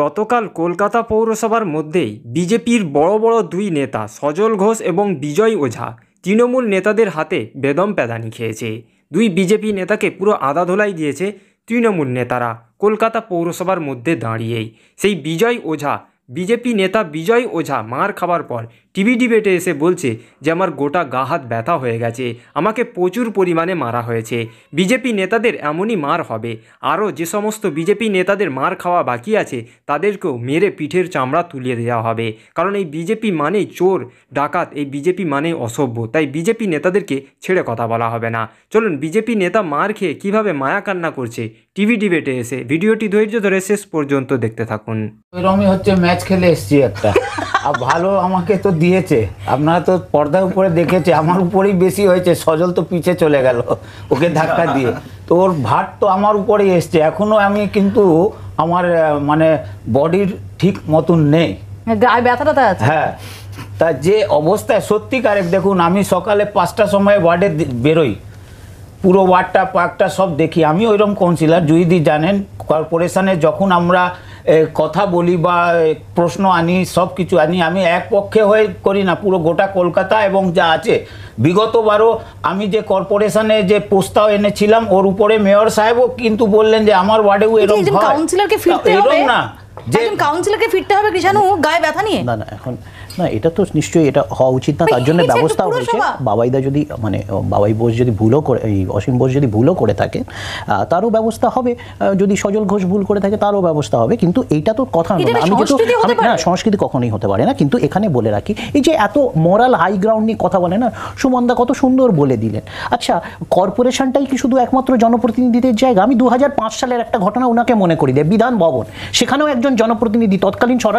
গতকাল কলকাতা পৌরসভার মধ্যেই বিজেপির বড় বড় দুই নেতা সজল ঘোষ এবং বিজয় ওঝা তৃণমূল নেতাদের হাতে বেদম প্যাদানি খেয়েছে দুই বিজেপি নেতাকে পুরো ধোলাই দিয়েছে তৃণমূল নেতারা কলকাতা পৌরসভার মধ্যে দাঁড়িয়েই সেই বিজয় ওঝা বিজেপি নেতা বিজয় ওঝা মার খাবার পর টিভি ডিবেটে এসে বলছে যে আমার গোটা গা হাত ব্যথা হয়ে গেছে আমাকে প্রচুর পরিমাণে মারা হয়েছে বিজেপি নেতাদের এমনই মার হবে আরও যে সমস্ত বিজেপি নেতাদের মার খাওয়া বাকি আছে তাদেরকেও মেরে পিঠের চামড়া তুলিয়ে দেওয়া হবে কারণ এই বিজেপি মানেই চোর ডাকাত এই বিজেপি মানেই অসভ্য তাই বিজেপি নেতাদেরকে ছেড়ে কথা বলা হবে না চলুন বিজেপি নেতা মার খেয়ে কীভাবে মায়া কান্না করছে টিভি ডিবেটে এসে ভিডিওটি ধৈর্য ধরে শেষ পর্যন্ত দেখতে থাকুন হচ্ছে ম্যাচ খেলে এসছি একটা আর ভালো আমাকে তো দিয়েছে আপনারা তো পর্দার উপরে দেখেছে আমার উপরেই বেশি হয়েছে সজল তো পিছে চলে গেল ওকে ধাক্কা দিয়ে তো ওর ভার তো আমার উপরেই এসছে এখনও আমি কিন্তু আমার মানে বডির ঠিক মতন নেই ব্যথাটা হ্যাঁ তা যে অবস্থায় সত্যিকারে দেখুন আমি সকালে পাঁচটার সময় ওয়ার্ডে বেরোই পুরো ওয়ার্ডটা পার্কটা সব দেখি আমি ওইরকম কাউন্সিলার যদি জানেন কর্পোরেশনে যখন আমরা কথা বলি বা প্রশ্ন আনি সব কিছু আনি আমি এক পক্ষে হয়ে করি না পুরো গোটা কলকাতা এবং যা আছে বিগতবারও আমি যে কর্পোরেশনে যে প্রস্তাব এনেছিলাম ওর উপরে মেয়র সাহেবও কিন্তু বললেন যে আমার ওয়ার্ডেও এরকম কাউন্সিলরকে ফিরতে হবে না যে কাউন্সিলরকে ফিরতে হবে কৃষাণু গায়ে ব্যথা নিয়ে না না এখন না এটা তো নিশ্চয়ই এটা হওয়া উচিত না তার জন্য ব্যবস্থা হয়েছে বাবাইদা যদি মানে বাবাই বোস যদি ভুলও করে এই অসীম বোস যদি ভুলও করে থাকে তারও ব্যবস্থা হবে যদি সজল ঘোষ ভুল করে থাকে তারও ব্যবস্থা হবে কিন্তু এইটা তো কথা নয় আমি যেহেতু হ্যাঁ না সংস্কৃতি কখনোই হতে পারে না কিন্তু এখানে বলে রাখি এই যে এত মরাল হাই গ্রাউন্ড নিয়ে কথা বলে না সুমনদা কত সুন্দর বলে দিলেন আচ্ছা কর্পোরেশনটাই কি শুধু একমাত্র জনপ্রতিনিধিদের জায়গা আমি দু সালের একটা ঘটনা ওনাকে মনে করি দেয় বিধান ভবন সেখানেও একজন জনপ্রতিনিধি তৎকালীন স্বরাষ্ট্র